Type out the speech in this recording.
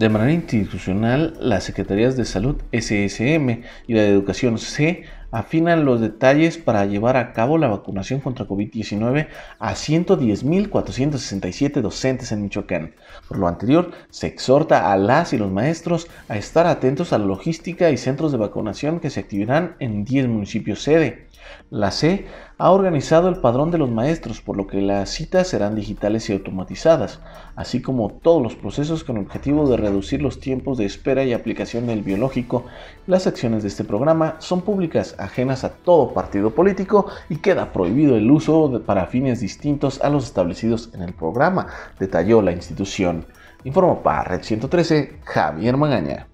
De manera institucional, las Secretarías de Salud SSM y la de Educación C afinan los detalles para llevar a cabo la vacunación contra COVID-19 a 110.467 docentes en Michoacán. Por lo anterior, se exhorta a las y los maestros a estar atentos a la logística y centros de vacunación que se activarán en 10 municipios sede. La C ha organizado el padrón de los maestros, por lo que las citas serán digitales y automatizadas, así como todos los procesos con el objetivo de reducir los tiempos de espera y aplicación del biológico. Las acciones de este programa son públicas, ajenas a todo partido político y queda prohibido el uso para fines distintos a los establecidos en el programa, detalló la institución. Informó para Red 113 Javier Magaña.